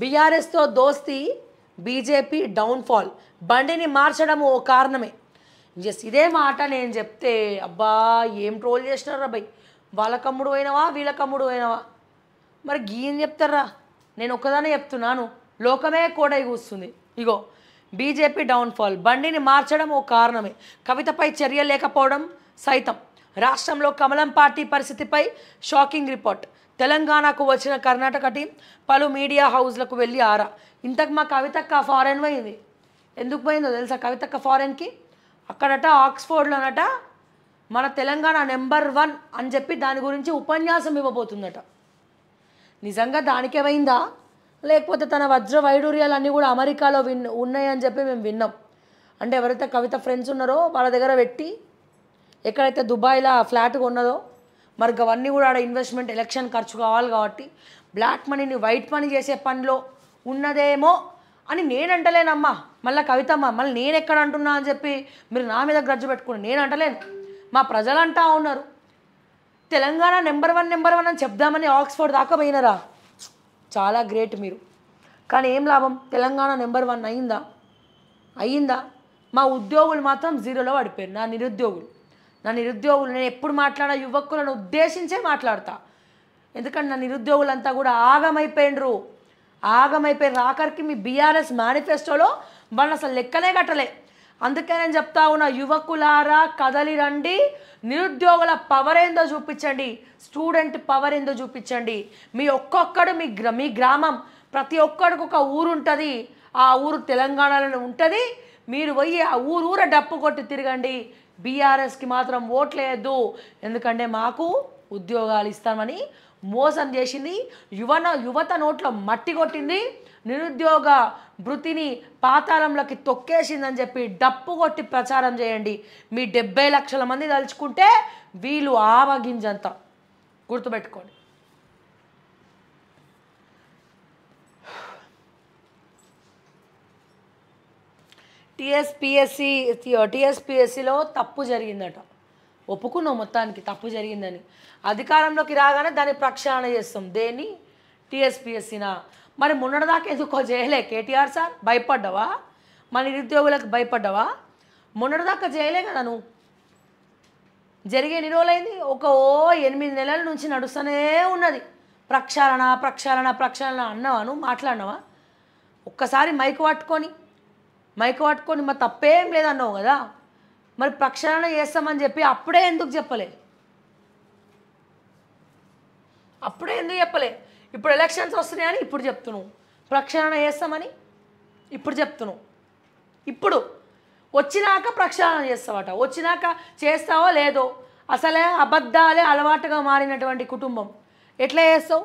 బీఆర్ఎస్తో దోస్తి BJP downfall బండిని మార్చడం ఓ కారణమే జస్ ఇదే మాట నేను చెప్తే అబ్బా ఏం ట్రోల్ చేసినారా భయ్ వాళ్ళ కమ్ముడు అయినవా వీళ్ళ కమ్ముడు అయినవా మరి గీయని చెప్తారా నేను ఒక్కదానే చెప్తున్నాను లోకమే కోడై కూస్తుంది ఇగో బీజేపీ డౌన్ఫాల్ బండిని మార్చడం ఓ కారణమే కవితపై చర్య లేకపోవడం సైతం రాష్ట్రంలో కమలం పార్టీ పరిస్థితిపై షాకింగ్ రిపోర్ట్ తెలంగాణకు వచ్చిన కర్ణాటక టీం పలు మీడియా హౌస్లకు వెళ్ళి ఆరా ఇంతకు మా కవితక్క ఫారెన్ పోయింది ఎందుకు పోయిందో తెలుసా కవితక్క ఫారెన్కి అక్కడట ఆక్స్ఫోర్డ్లోనట మన తెలంగాణ నెంబర్ వన్ అని చెప్పి దాని గురించి ఉపన్యాసం ఇవ్వబోతుందట నిజంగా దానికేమైందా లేకపోతే తన వజ్ర వైడూర్యాలన్నీ కూడా అమెరికాలో విన్ ఉన్నాయని చెప్పి మేము విన్నాం అంటే ఎవరైతే కవిత ఫ్రెండ్స్ ఉన్నారో వాళ్ళ దగ్గర పెట్టి ఎక్కడైతే దుబాయ్లో ఫ్లాట్ కొన్నదో మరి అవన్నీ కూడా ఆడ ఇన్వెస్ట్మెంట్ ఎలక్షన్ ఖర్చు కావాలి కాబట్టి బ్లాక్ మనీని వైట్ మనీ చేసే పనిలో ఉన్నదేమో అని నేను అంటలేనమ్మా మళ్ళీ కవితమ్మ మళ్ళీ నేను ఎక్కడ అంటున్నా అని చెప్పి మీరు నా మీద గ్రజ్జు పెట్టుకుని నేను అంటలేను మా ప్రజలు అంటా ఉన్నారు Telangana number one number one అని చెప్దామని ఆక్స్ఫర్డ్ దాకా పోయినరా చాలా గ్రేట్ మీరు కానీ ఏం లాభం తెలంగాణ నెంబర్ వన్ అయిందా అయిందా మా ఉద్యోగులు మాత్రం జీరోలో పడిపోయారు నా నిరుద్యోగులు నా నిరుద్యోగులు నేను ఎప్పుడు మాట్లాడా యువకులను ఉద్దేశించే మాట్లాడతా ఎందుకంటే నా నిరుద్యోగులంతా కూడా ఆగమైపోయినరు ఆగమైపోయిన రాకరికి మీ బీఆర్ఎస్ మేనిఫెస్టోలో వాళ్ళని అసలు లెక్కనే కట్టలే అందుకే నేను చెప్తా ఉన్న యువకులారా కదలి రండి నిరుద్యోగుల పవర్ ఏందో చూపించండి స్టూడెంట్ పవర్ ఏందో చూపించండి మీ ఒక్కొక్కడు మీ గ్ర మీ గ్రామం ప్రతి ఒక్కడికి ఒక ఊరు ఉంటుంది ఆ ఊరు తెలంగాణలో ఉంటుంది మీరు పోయి ఆ ఊరు ఊర డప్పు కొట్టి తిరగండి బీఆర్ఎస్కి మాత్రం ఓట్లేదు ఎందుకంటే మాకు ఉద్యోగాలు ఇస్తామని మోసం చేసింది యువన యువత నోట్లో మట్టి కొట్టింది నిరుద్యోగ భృతిని పాతాళంలోకి తొక్కేసిందని చెప్పి డప్పు కొట్టి ప్రచారం చేయండి మీ డెబ్బై లక్షల మంది తలుచుకుంటే వీళ్ళు ఆవగింజంత గుర్తుపెట్టుకోండి టీఎస్పిఎస్సి టీఎస్పిఎస్సిలో తప్పు జరిగిందట ఒప్పుకున్నాం మొత్తానికి తప్పు జరిగిందని అధికారంలోకి రాగానే దాన్ని ప్రక్షాళన చేస్తాం దేని టీఎస్పిఎస్సినా మరి మొన్నటిదాకా ఎందుకో చేయలే కేటీఆర్ సార్ భయపడ్డావా మన నిరుద్యోగులకు భయపడ్డావా మొన్నటిదాకా చేయలే కదా నువ్వు జరిగే ఎన్ని ఒక ఓ ఎనిమిది నెలల నుంచి నడుస్తూనే ఉన్నది ప్రక్షాళన ప్రక్షాళన ప్రక్షాళన అన్నావా నువ్వు మాట్లాడినావా ఒక్కసారి మైక్ పట్టుకొని మైక్ పట్టుకొని మరి తప్పేం లేదన్నావు కదా మరి ప్రక్షాళన చేస్తామని చెప్పి అప్పుడే ఎందుకు చెప్పలే అప్పుడే ఎందుకు చెప్పలే ఇప్పుడు ఎలక్షన్స్ వస్తున్నాయని ఇప్పుడు చెప్తున్నావు ప్రక్షాళన చేస్తామని ఇప్పుడు చెప్తున్నావు ఇప్పుడు వచ్చినాక ప్రక్షాళన చేస్తావట వచ్చినాక చేస్తావో లేదో అసలే అబద్ధాలే అలవాటుగా మారినటువంటి కుటుంబం ఎట్లా చేస్తావు